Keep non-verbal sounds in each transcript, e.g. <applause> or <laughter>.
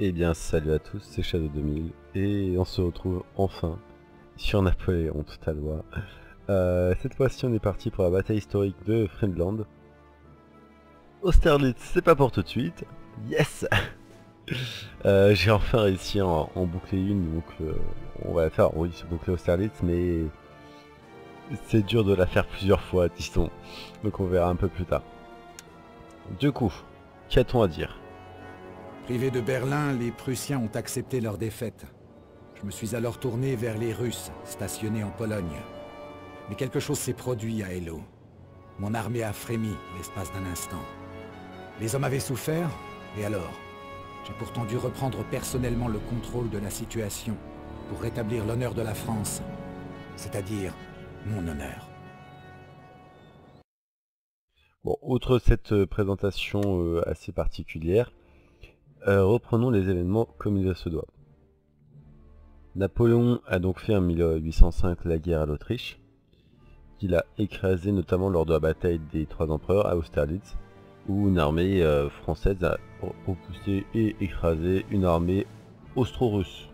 Eh bien salut à tous, c'est Shadow2000 et on se retrouve enfin sur Napoléon tout à l'heure. Euh, cette fois-ci on est parti pour la bataille historique de Friendland. Austerlitz c'est pas pour tout de suite, yes <laughs> euh, J'ai enfin réussi à en, boucler une donc euh, on va la faire, oui c'est boucler Austerlitz mais c'est dur de la faire plusieurs fois disons donc on verra un peu plus tard. Du coup, qu'a-t-on à dire Privé de Berlin, les Prussiens ont accepté leur défaite. Je me suis alors tourné vers les Russes, stationnés en Pologne. Mais quelque chose s'est produit à Elo. Mon armée a frémi l'espace d'un instant. Les hommes avaient souffert, et alors J'ai pourtant dû reprendre personnellement le contrôle de la situation pour rétablir l'honneur de la France, c'est-à-dire mon honneur. Bon, outre cette euh, présentation euh, assez particulière, euh, reprenons les événements comme il se doit. Napoléon a donc fait en 1805 la guerre à l'Autriche, qu'il a écrasé notamment lors de la bataille des trois empereurs à Austerlitz, où une armée euh, française a repoussé et écrasé une armée austro-russe.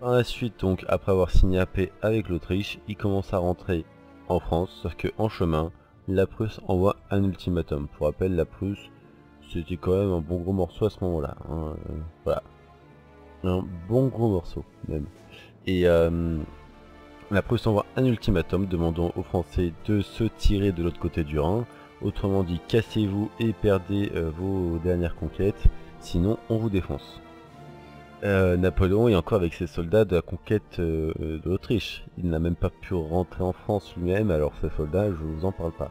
Par la suite donc, après avoir signé la paix avec l'Autriche, il commence à rentrer en France, sauf que en chemin, la Prusse envoie un ultimatum. Pour rappel, la Prusse c'était quand même un bon gros morceau à ce moment-là. Hein, euh, voilà. Un bon gros morceau, même. Et euh, la Prusse envoie un ultimatum demandant aux Français de se tirer de l'autre côté du Rhin. Autrement dit, cassez-vous et perdez euh, vos dernières conquêtes, sinon on vous défonce. Euh, Napoléon est encore avec ses soldats de la conquête de l'Autriche. Il n'a même pas pu rentrer en France lui-même, alors ce soldats, je vous en parle pas.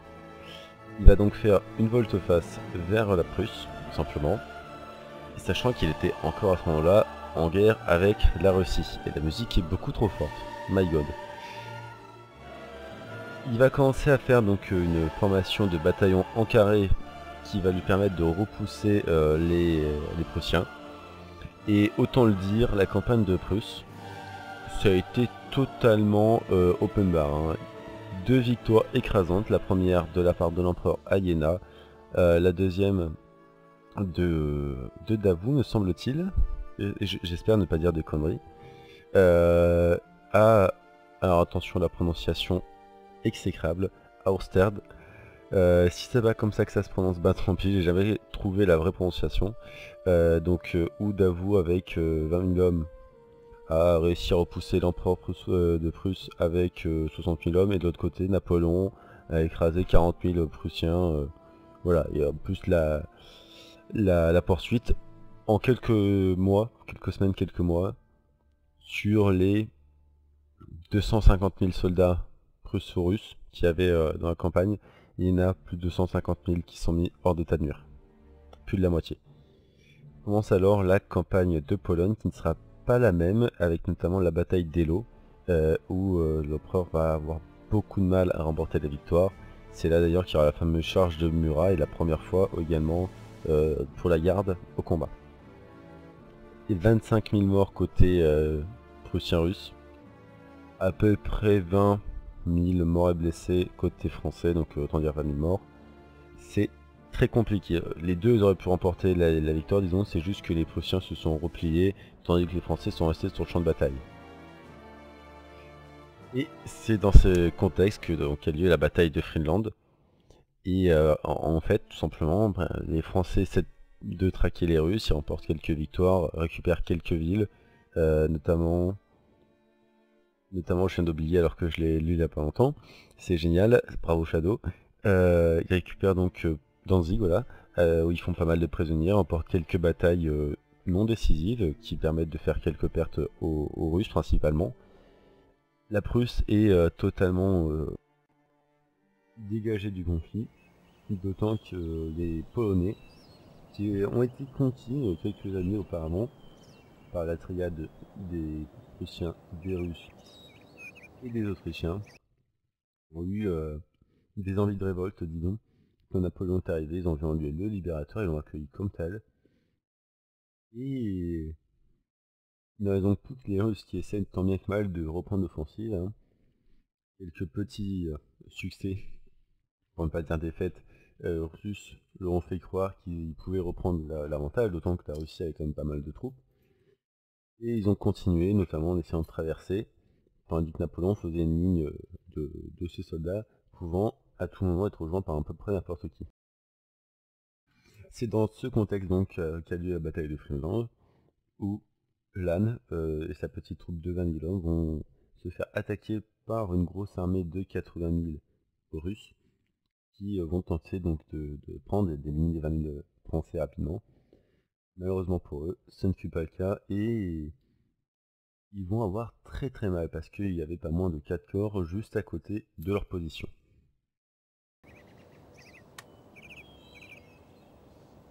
Il va donc faire une volte-face vers la Prusse, simplement, sachant qu'il était encore à ce moment-là en guerre avec la Russie, et la musique est beaucoup trop forte, my god. Il va commencer à faire donc une formation de bataillon en carré qui va lui permettre de repousser euh, les, Prussiens. Et autant le dire, la campagne de Prusse, ça a été totalement euh, open bar. Hein deux victoires écrasantes, la première de la part de l'empereur Ayena, euh, la deuxième de, de me semble-t-il, j'espère ne pas dire de conneries, euh, à, alors attention à la prononciation exécrable, Austerd. Euh, si ça va comme ça que ça se prononce, bah tant pis, j'ai jamais trouvé la vraie prononciation. donc, ou avec 20 000 hommes a réussi à repousser l'empereur euh, de Prusse avec 60 euh, 000 hommes, et de l'autre côté, Napoléon a écrasé 40 000 Prussiens. Euh, voilà, et en plus la, la, la, poursuite en quelques mois, quelques semaines, quelques mois, sur les 250 000 soldats prusso-russes qui avaient dans la campagne, il y en a plus de 250 000 qui sont mis hors d'état de mur. Plus de la moitié. Commence alors la campagne de Pologne qui ne sera pas la même, avec notamment la bataille d'Elo, euh, où euh, l'empereur va avoir beaucoup de mal à remporter la victoire. C'est là d'ailleurs qu'il y aura la fameuse charge de Murat, et la première fois également euh, pour la garde au combat. Et 25 000 morts côté prussien-russe, à peu près 20 000 morts et blessés côté français, donc autant dire 20 000 morts. C'est très compliqué. Les deux auraient pu remporter la, victoire, disons, c'est juste que les Prussiens se sont repliés, tandis que les Français sont restés sur le champ de bataille. Et c'est dans ce contexte que lieu la bataille de Finlande. Et euh, en, fait, tout simplement, ben, les Français essaient de traquer les Russes, ils remportent quelques victoires, récupèrent quelques villes, euh, notamment... Notamment, je viens d'oublier alors que je l'ai lu il n'y a pas longtemps. C'est génial, bravo Shadow. Euh, ils récupèrent donc dans voilà, euh, où ils font pas mal de prisonniers, remportent quelques batailles euh, non décisives qui permettent de faire quelques pertes aux, Russes principalement. La Prusse est euh, totalement dégagée du conflit, d'autant que les Polonais, qui ont été conquis quelques années auparavant par la triade des Prussiens, des Russes et des Autrichiens, ont eu des envies de révolte, disons. Napoléon est arrivé, ils ont vu en lui le libérateur, et l'ont accueilli comme tel. Et donc raison toutes les Russes qui essaient tant bien que mal de reprendre l'offensive, hein. quelques petits euh, succès, pour ne pas dire défaites, euh, russes leur ont fait croire qu'ils pouvaient reprendre l'avantage, d'autant que la Russie avait quand même pas mal de troupes. Et ils ont continué, notamment en essayant de traverser, tandis que Napoléon faisait une ligne euh, de, de ses soldats pouvant à tout moment être rejoint par à peu près n'importe qui. C'est dans ce contexte donc euh, qu'a lieu la bataille de Finlande, où l'âne euh, et sa petite troupe de 20 000 hommes vont se faire attaquer par une grosse armée de 80 000 Russes, qui euh, vont tenter donc de, de prendre et d'éliminer 20 000 Français rapidement. Malheureusement pour eux, ce ne fut pas le cas, et ils vont avoir très très mal, parce qu'il n'y avait pas moins de 4 corps juste à côté de leur position.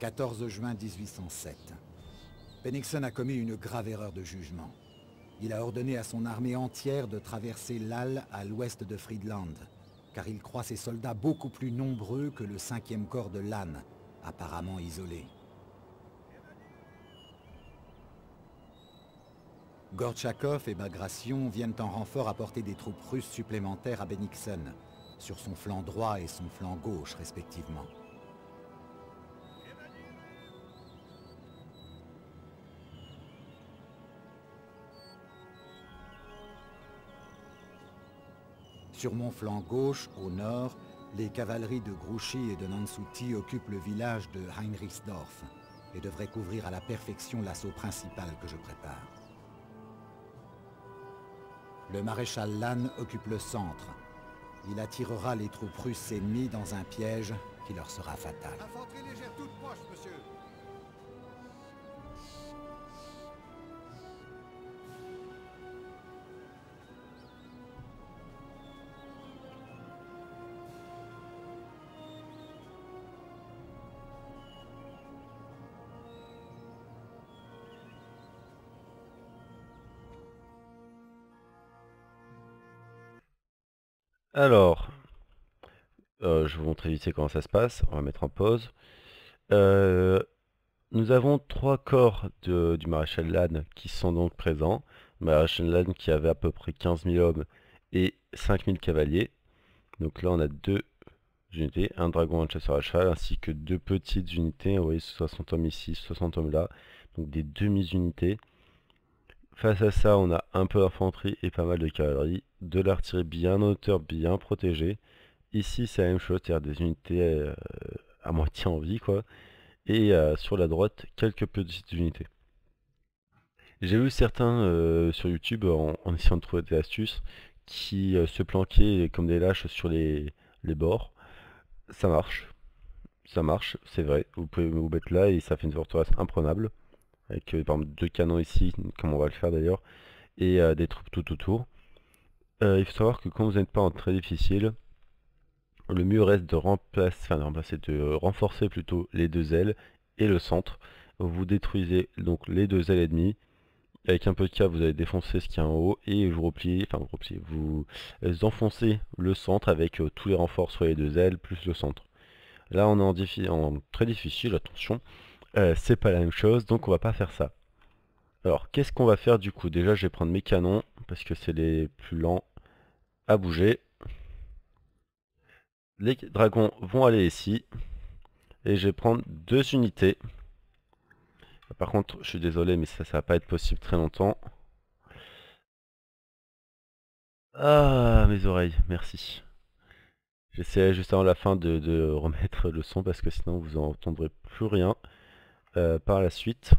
14 juin 1807. Bennigsen a commis une grave erreur de jugement. Il a ordonné à son armée entière de traverser l'Alle à l'ouest de Friedland, car il croit ses soldats beaucoup plus nombreux que le 5e corps de l'âne, apparemment isolé. Gorchakov et Bagration viennent en renfort apporter des troupes russes supplémentaires à Bennigsen, sur son flanc droit et son flanc gauche respectivement. Sur mon flanc gauche, au nord, les cavaleries de Grouchy et de Nansuti occupent le village de Heinrichsdorf et devraient couvrir à la perfection l'assaut principal que je prépare. Le maréchal Lannes occupe le centre. Il attirera les troupes russes ennemies dans un piège qui leur sera fatal. Alors, euh, je vais vous montrer vite comment ça se passe. On va mettre en pause. Euh, nous avons trois corps du maréchal Lannes qui sont donc présents. maréchal Lannes qui avait à peu près 15 000 hommes et 5 000 cavaliers. Donc là, on a deux unités, un dragon, un chasseur à cheval, ainsi que deux petites unités. Vous voyez, 60 hommes ici, 60 hommes là. Donc des demi-unités. Face à ça, on a un peu d'infanterie et pas mal de cavalerie, de l'artillerie bien hauteur, bien protégée. Ici, c'est la même chose, c'est-à-dire des unités euh, à moitié en vie, quoi. Et euh, sur la droite, quelques petites unités. J'ai vu certains euh, sur YouTube, en, essayant de trouver des astuces, qui se planquaient comme des lâches sur les, les bords. Ça marche. Ça marche, c'est vrai. Vous pouvez vous mettre là et ça fait une forteresse imprenable avec euh, par deux canons ici, comme on va le faire d'ailleurs, et euh, des troupes tout autour. Euh, il faut savoir que quand vous n'êtes pas en très difficile, le mieux reste de remplacer, enfin de renforcer plutôt les deux ailes et le centre. Vous détruisez donc les deux ailes ennemies. Avec un peu de cas, vous allez défoncer ce qui est en haut et vous repliez, enfin vous vous enfoncez le centre avec tous les renforts sur les deux ailes plus le centre. Là on est en très difficile, attention. Euh, c'est pas la même chose, donc on va pas faire ça. Alors, qu'est-ce qu'on va faire du coup Déjà, je vais prendre mes canons, parce que c'est les plus lents à bouger. Les dragons vont aller ici. Et je vais prendre deux unités. Par contre, je suis désolé, mais ça, ça va pas être possible très longtemps. Ah, mes oreilles, merci. J'essaierai juste avant la fin de, remettre le son, parce que sinon vous en entendrez plus rien. Euh, par la suite.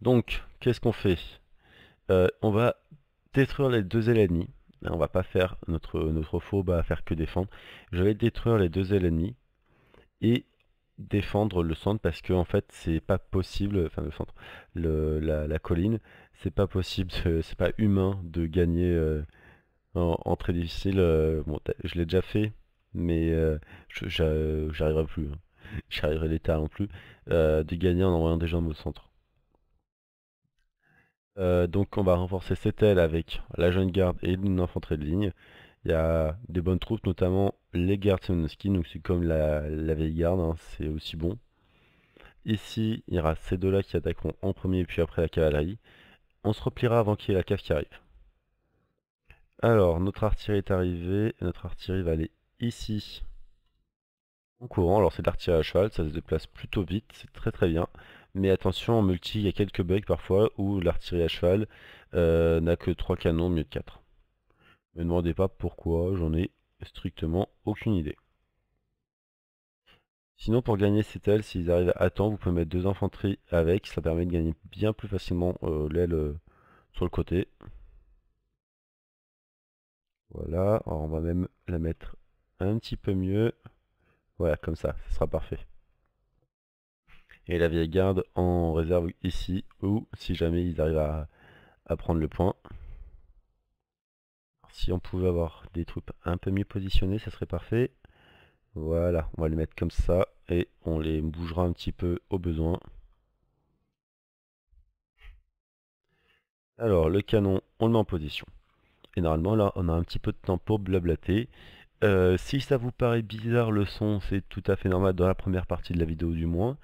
Donc, qu'est-ce qu'on fait euh, On va détruire les deux ennemis. Hein, on va pas faire notre, notre faux, faire que défendre. Je vais détruire les deux ennemies et défendre le centre parce que en fait c'est pas possible, enfin le centre, la, colline, c'est pas possible, <laughs> c'est pas humain de gagner euh, en, très difficile. je l'ai déjà fait, mais je j'arriverai plus. Hein. <laughs> j'arriverai l'état non plus, euh, de gagner en envoyant des jambes au centre. Euh, donc on va renforcer cette aile avec la jeune garde et une infanterie de ligne. Il y a des bonnes troupes, notamment les gardes donc c'est comme la, vieille garde, hein, c'est aussi bon. Ici, il y aura ces deux-là qui attaqueront en premier, puis après la cavalerie. On se repliera avant qu'il y ait la cave qui arrive. Alors, notre artillerie est arrivée, notre artillerie va aller ici, courant. Alors c'est l'artillerie à cheval, ça se déplace plutôt vite, c'est très très bien. Mais attention, en multi, il y a quelques bugs parfois où l'artillerie à cheval euh, n'a que 3 canons mieux de 4. Ne me demandez pas pourquoi, j'en ai strictement aucune idée. Sinon pour gagner cette aile s'ils arrivent à temps, vous pouvez mettre deux infanteries avec, ça permet de gagner bien plus facilement euh, l'aile euh, sur le côté. Voilà, Alors, on va même la mettre un petit peu mieux. Voilà, comme ça, ce sera parfait. Et la vieille garde en réserve ici, ou si jamais ils arrivent à, à prendre le point. Si on pouvait avoir des troupes un peu mieux positionnées, ça serait parfait. Voilà, on va les mettre comme ça, et on les bougera un petit peu au besoin. Alors, le canon, on le met en position. Et normalement, là, on a un petit peu de temps pour blablater. Euh, si ça vous paraît bizarre le son, c'est tout à fait normal dans la première partie de la vidéo du moins.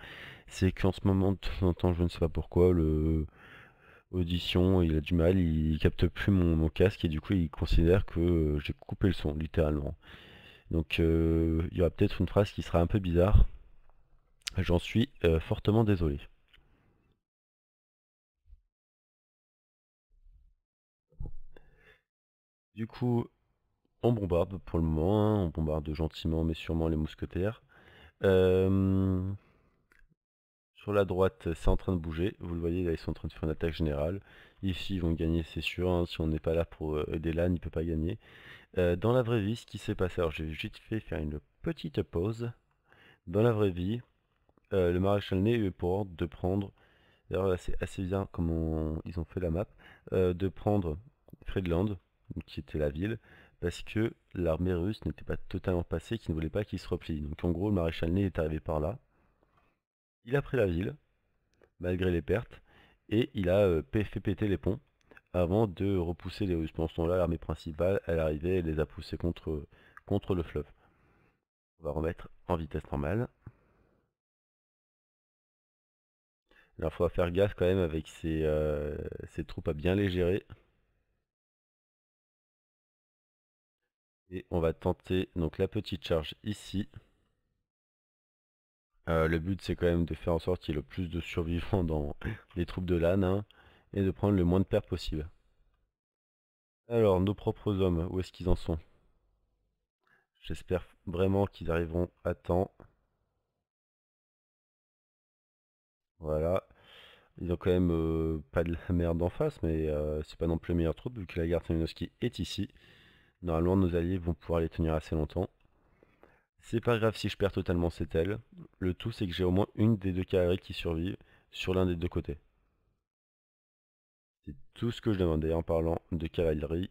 C'est qu'en ce moment, de temps en temps, je ne sais pas pourquoi, le audition, il a du mal, il capte plus mon, casque et du coup il considère que euh, j'ai coupé le son, littéralement. Donc euh, il y aura peut-être une phrase qui sera un peu bizarre. J'en suis fortement désolé. Du coup, on bombarde pour le moment, hein, on bombarde gentiment mais sûrement les mousquetaires. sur la droite, c'est en train de bouger. Vous le voyez, là, ils sont en train de faire une attaque générale. Ici, ils vont gagner, c'est sûr. Hein. si on n'est pas là pour euh, aider l'âne, il ne peut pas gagner. Euh, dans la vraie vie, ce qui s'est passé, alors j'ai juste fait faire une petite pause. Dans la vraie vie, euh, le maréchal Ney a eu pour ordre de prendre, d'ailleurs là c'est assez bien comment ils ont fait la map, de prendre Friedland, qui était la ville, parce que l'armée russe n'était pas totalement passée, qui ne voulait pas qu'il se replie. Donc en gros, le maréchal Ney est arrivé par là. Il a pris la ville, malgré les pertes, et il a euh, fait péter les ponts avant de repousser les Russes. Pendant ce temps-là, l'armée principale, elle arrivait et les a poussés euh, contre, le fleuve. On va remettre en vitesse normale. Alors, il faut faire gaffe quand même avec ses euh, ces troupes à bien les gérer. Et on va tenter donc la petite charge ici. Euh, le but c'est quand même de faire en sorte qu'il y ait le plus de survivants dans <laughs> les troupes de l'âne hein, et de prendre le moins de pertes possible. Alors nos propres hommes, où est-ce qu'ils en sont J'espère vraiment qu'ils arriveront à temps. Voilà. Ils ont quand même euh, pas de la merde en face, mais euh, c'est pas non plus le meilleur troupe vu que la garde Saminoski est ici. Normalement, nos alliés vont pouvoir les tenir assez longtemps. C'est pas grave si je perds totalement cette aile. Le tout, c'est que j'ai au moins une des deux cavaleries qui survivent sur l'un des deux côtés. C'est tout ce que je demandais en parlant de cavalerie.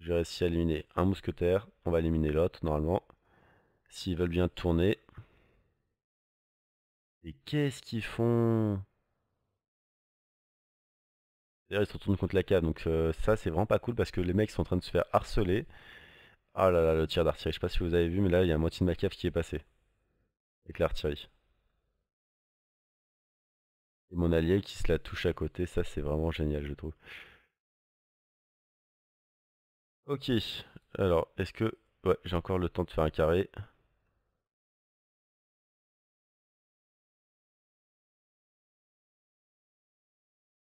J'ai réussi à éliminer un mousquetaire. On va éliminer l'autre, normalement. S'ils veulent bien tourner. Et qu'est-ce qu'ils font D'ailleurs, ils se retournent contre la cave. Donc euh, ça, c'est vraiment pas cool parce que les mecs sont en train de se faire harceler. Ah là là, le tir d'artillerie. Je sais pas si vous avez vu, mais là, il y a moitié de ma cave qui est passée. Avec l'artillerie. Et mon allié qui se la touche à côté, ça c'est vraiment génial, je trouve. Ok, alors, est-ce que... Ouais, j'ai encore le temps de faire un carré.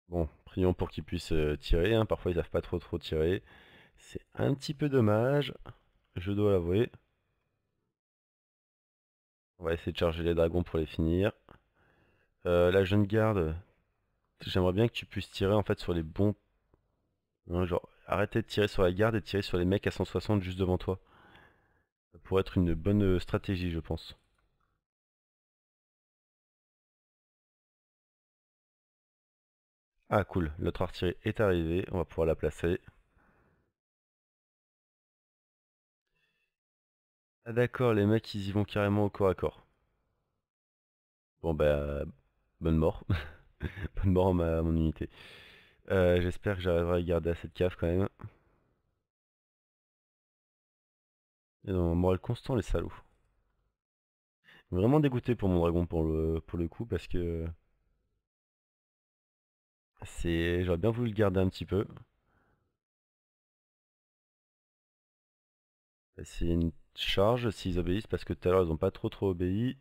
Bon, pour qu'ils puissent euh, tirer. Hein. Parfois, ils savent pas trop trop tirer. C'est un petit peu dommage. Je dois l'avouer. On va essayer de charger les dragons pour les finir. Euh, la jeune garde, j'aimerais bien que tu puisses tirer en fait sur les bons... Hein, genre, arrêtez de tirer sur la garde et tirer sur les mecs à 160 juste devant toi. Ça pourrait être une bonne euh, stratégie, je pense. Ah cool, l'autre artillerie est arrivée, on va pouvoir la placer. Ah d'accord, les mecs ils y vont carrément au corps à corps. Bon bah, bonne mort. <laughs> bonne mort à, mon unité. Euh, j'espère que j'arriverai à garder assez de cave quand même. Et un moral constant les salauds. Vraiment dégoûté pour mon dragon pour le, pour le coup parce que c'est, J'aurais bien voulu le garder un petit peu. C'est une charge s'ils obéissent parce que tout à l'heure ils n'ont pas trop trop obéi.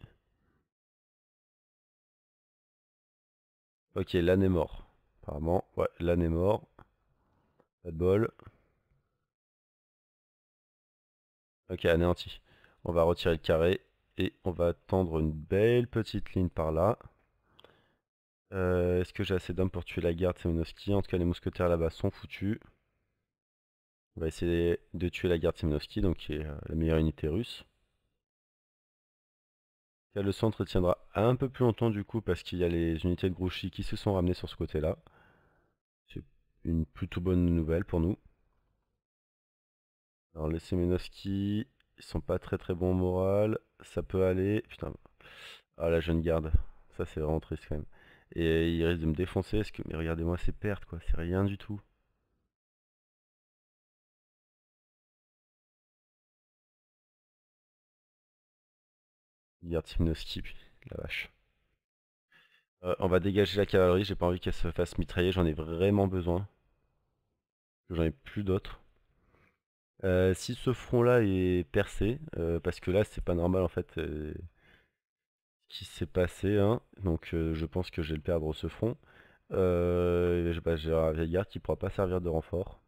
Ok, l'âne est mort. Apparemment, ouais, l'âne est mort. Pas de bol. Ok, anéanti. On va retirer le carré et on va tendre une belle petite ligne par là. Euh, est-ce que j'ai assez d'hommes pour tuer la garde Semenovski En tout cas, les mousquetaires là-bas sont foutus. On va essayer de tuer la garde Semenovski, donc qui est euh, la meilleure unité russe. le centre tiendra un peu plus longtemps du coup parce qu'il y a les unités de Grouchy qui se sont ramenées sur ce côté-là. C'est une plutôt bonne nouvelle pour nous. Alors les Semenovski, ils sont pas très très bons au moral. Ça peut aller. Putain. Ah la jeune garde. Ça c'est vraiment triste quand même. Et il risque de me défoncer, est-ce que, mais regardez-moi ces pertes, quoi, c'est rien du tout. a skip, la vache. Euh, on va dégager la cavalerie, j'ai pas envie qu'elle se fasse mitrailler, j'en ai vraiment besoin. J'en ai plus d'autres. Euh, si ce front là est percé, euh, parce que là c'est pas normal en fait, qui s'est passé. Hein. Donc euh, je pense que je vais le perdre ce front. Euh, bah, J'ai bah, un garde qui pourra pas servir de renfort.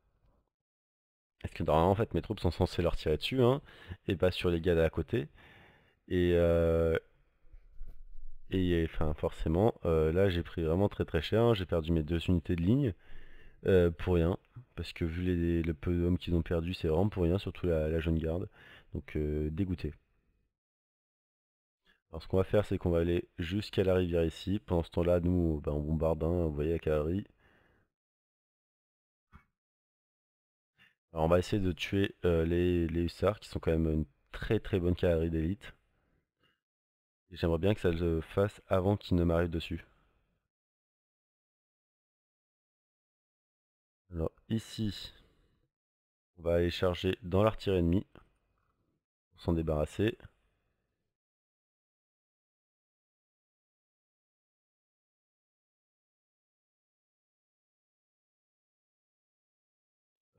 Parce que normalement en fait mes troupes sont censées leur tirer dessus. Hein, et pas sur les gars d'à côté. Et, euh, et enfin forcément, euh, là j'ai pris vraiment très très cher, hein. j'ai perdu mes deux unités de ligne euh, pour rien, parce que vu les, le peu d'hommes qu'ils ont perdu, c'est vraiment pour rien, surtout la, la jeune garde, donc dégoûté. Alors ce qu'on va faire, c'est qu'on va aller jusqu'à la rivière ici. Pendant ce temps-là, nous, on bombarde, un, vous voyez, la cavalerie. Alors on va essayer de tuer euh, les, les, hussards, qui sont quand même une très très bonne cavalerie d'élite. Et j'aimerais bien que ça le fasse avant qu'ils ne m'arrivent dessus. Alors ici, on va aller charger dans l'artillerie ennemie. Pour s'en débarrasser.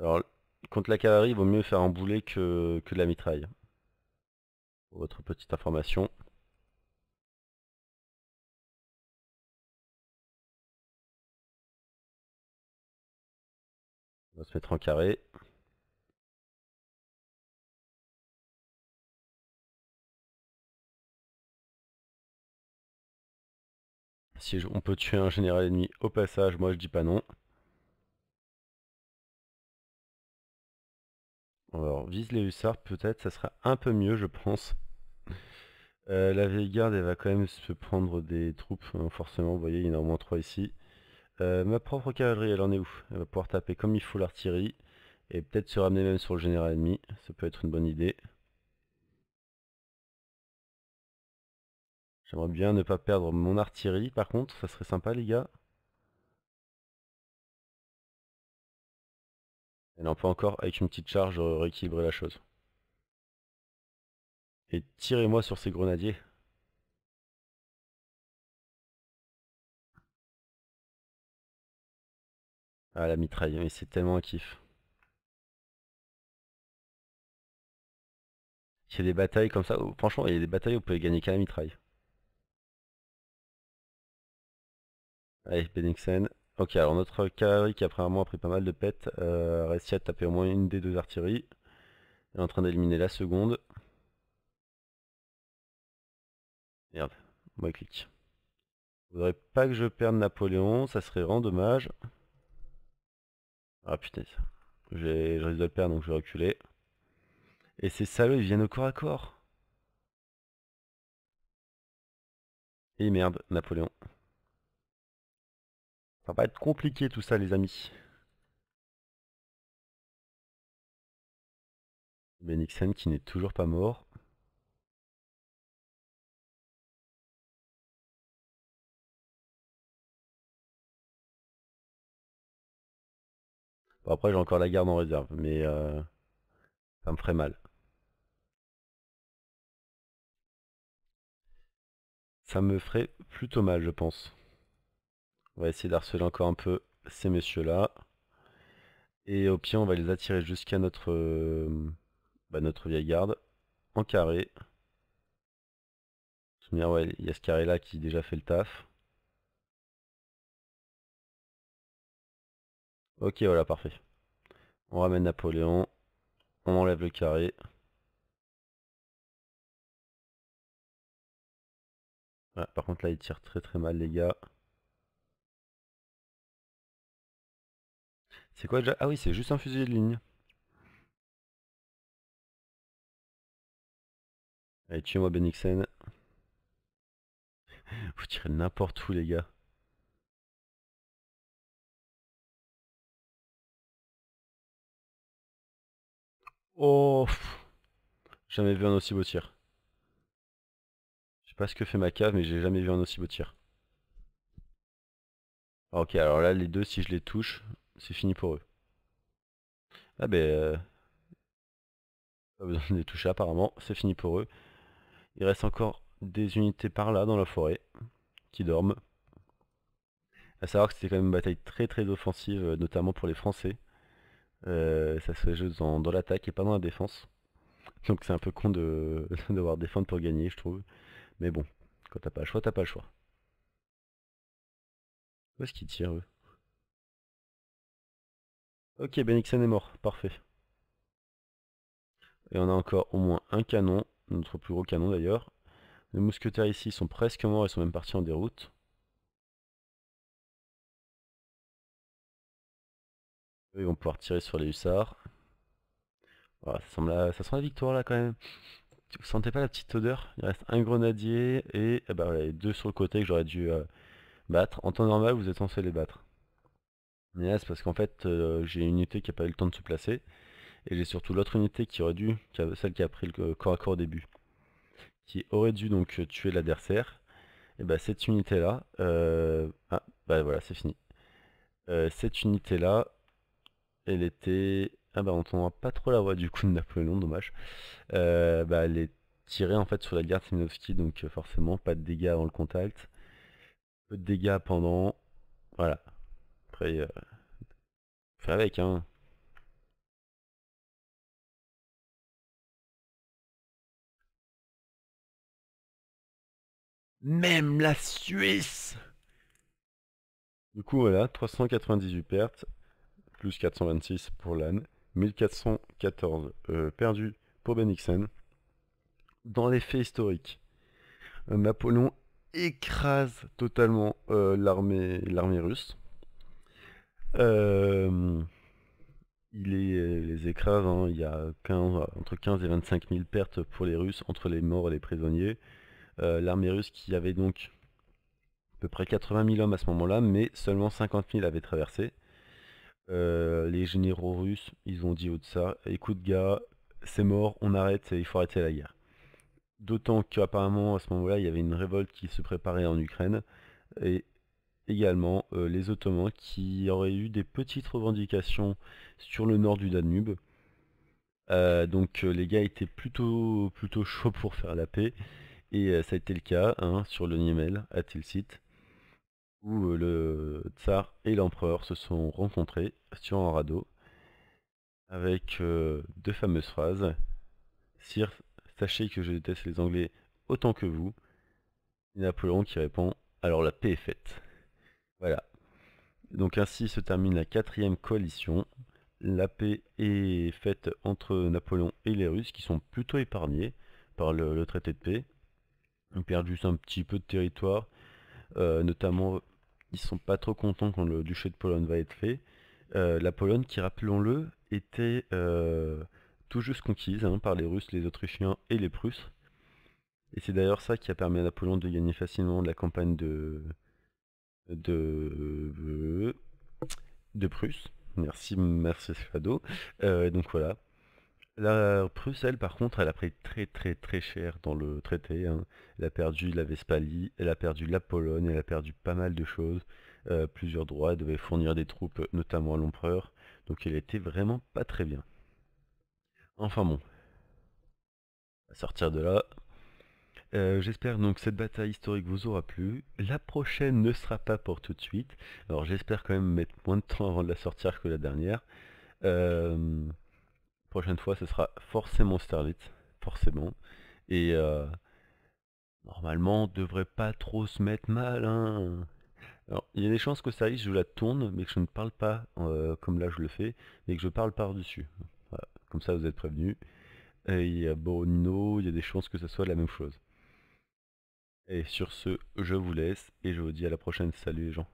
Alors, contre la cavalerie, il vaut mieux faire un boulet que, de la mitraille. Pour votre petite information. On va se mettre en carré. Si on peut tuer un général ennemi au passage, moi je dis pas non. Alors, vise les hussards, peut-être, ça sera un peu mieux, je pense. Euh, la vieille garde, elle va quand même se prendre des troupes, hein, forcément, vous voyez, il y en a au moins 3 ici. Euh, ma propre cavalerie, elle en est où Elle va pouvoir taper comme il faut l'artillerie, et peut-être se ramener même sur le général ennemi, ça peut être une bonne idée. J'aimerais bien ne pas perdre mon artillerie, par contre, ça serait sympa, les gars. Et là, on peut encore, avec une petite charge, euh, rééquilibrer la chose. Et tirez-moi sur ces grenadiers. Ah, la mitraille, mais c'est tellement un kiff. Il y a des batailles comme ça, oh, franchement, il y a des batailles où vous pouvez gagner qu'à la mitraille. Allez, Benningsen, Ok, alors notre cavalerie qui après un mois a pris pas mal de pets, euh, réussi à taper au moins une des deux artilleries. Elle est en train d'éliminer la seconde. Merde, moi clique. Je voudrais pas que je perde Napoléon, ça serait vraiment dommage. Ah putain, je risque de le perdre donc je vais reculer. Et ces salauds ils viennent au corps à corps. Et merde, Napoléon. Ça va être compliqué tout ça les amis. Benixen qui n'est toujours pas mort. Bon après j'ai encore la garde en réserve, mais euh, ça me ferait mal. Ça me ferait plutôt mal je pense. On va essayer d'harceler encore un peu ces messieurs-là. Et au pied, on va les attirer jusqu'à notre, euh, bah, notre vieille garde. En carré. il y a ce carré-là qui déjà fait le taf. Ok, voilà, parfait. On ramène Napoléon. On enlève le carré. Ah, par contre, là, il tire très très mal, les gars. C'est quoi déjà Ah oui, c'est juste un fusil de ligne. Allez, tuez-moi Benixen. <laughs> Vous tirez n'importe où, les gars. Oh Jamais vu un aussi beau tir. Je sais pas ce que fait ma cave, mais j'ai jamais vu un aussi beau tir. Ah, ok, alors là, les deux, si je les touche, c'est fini pour eux. Ah ben... Euh, pas besoin de les toucher apparemment, c'est fini pour eux. Il reste encore des unités par là dans la forêt qui dorment. A savoir que c'était quand même une bataille très très offensive, euh, notamment pour les Français. Euh, ça se joue dans, dans l'attaque et pas dans la défense. Donc c'est un peu con de <laughs> devoir défendre pour gagner, je trouve. Mais bon, quand t'as pas le choix, t'as pas le choix. Où est-ce qu'ils tirent eux Ok, Benixen est mort, parfait. Et on a encore au moins un canon, notre plus gros canon d'ailleurs. Les mousquetaires ici sont presque morts, ils sont même partis en déroute. Ils vont pouvoir tirer sur les hussards. ça, semble ça sent la victoire là quand même. Vous sentez pas la petite odeur Il reste un grenadier et, eh ben, deux sur le côté que j'aurais dû euh, battre. En temps normal, vous êtes censé les battre parce qu'en fait, euh, j'ai une unité qui n'a pas eu le temps de se placer. Et j'ai surtout l'autre unité qui aurait dû, celle qui a pris le corps à corps au début, qui aurait dû donc euh, tuer l'adversaire. Et bah cette unité là, euh, ah bah voilà c'est fini. Euh, cette unité là, elle était, ah bah on entend pas trop la voix du coup de Napoléon, dommage. bah elle est tirée en fait sur la garde Semenovski donc forcément pas de dégâts avant le contact, peu de dégâts pendant, voilà fait euh, avec, hein. Même la Suisse Du coup, voilà, 398 pertes, plus 426 pour l'âne, 1414 perdu pour Benixen. Dans les faits historiques, Napoléon écrase totalement euh, l'armée l'armée russe il est, les écrase, hein, il y a entre 15 et 25 000 pertes pour les Russes, entre les morts et les prisonniers. Euh, l'armée russe qui avait donc à peu près 80 000 hommes à ce moment-là, mais seulement 50 000 avaient traversé. Euh, les généraux russes, ils ont dit au de ça, écoute gars, c'est mort, on arrête, il faut arrêter la guerre. D'autant qu'apparemment à ce moment-là, il y avait une révolte qui se préparait en Ukraine, et également euh, les Ottomans qui auraient eu des petites revendications sur le nord du Danube. Euh, donc euh, les gars étaient plutôt, plutôt chauds pour faire la paix. Et ça a été le cas hein, sur le Niemel à Tilsit, où le tsar et l'empereur se sont rencontrés sur un radeau avec deux fameuses phrases. Sire, sachez que je déteste les Anglais autant que vous. Et Napoléon qui répond Alors la paix est faite. Voilà. Donc ainsi se termine la quatrième coalition. La paix est faite entre Napoléon et les Russes qui sont plutôt épargnés par le, traité de paix. Ils perdent juste un petit peu de territoire. Euh, notamment, ils sont pas trop contents quand le duché de Pologne va être fait. Euh, la Pologne, qui rappelons-le, était euh, tout juste conquise hein, par les Russes, les Autrichiens et les Prusses. Et c'est d'ailleurs ça qui a permis à Napoléon de gagner facilement la campagne de, de, de Prusse. Merci, merci Fado. Euh, donc voilà. La Prusse, elle, par contre, elle a pris très très très cher dans le traité. Hein. Elle a perdu la Vespalie, elle a perdu la Pologne, elle a perdu pas mal de choses. Euh, plusieurs droits, elle devait fournir des troupes, notamment à l'empereur. Donc elle était vraiment pas très bien. Enfin bon. À sortir de là, euh, j'espère donc que cette bataille historique vous aura plu. La prochaine ne sera pas pour tout de suite. Alors j'espère quand même mettre moins de temps avant de la sortir que la dernière. Euh, prochaine fois, ce sera forcément Starlit. Forcément. Et euh, normalement, on devrait pas trop se mettre mal. Hein. Alors, il y a des chances que ça aille, je la tourne, mais que je ne parle pas comme là je le fais, mais que je parle par-dessus. Comme ça, vous êtes prévenus. il y a Boronino, il y a des chances que ce soit la même chose. Et sur ce, je vous laisse et je vous dis à la prochaine. Salut les gens.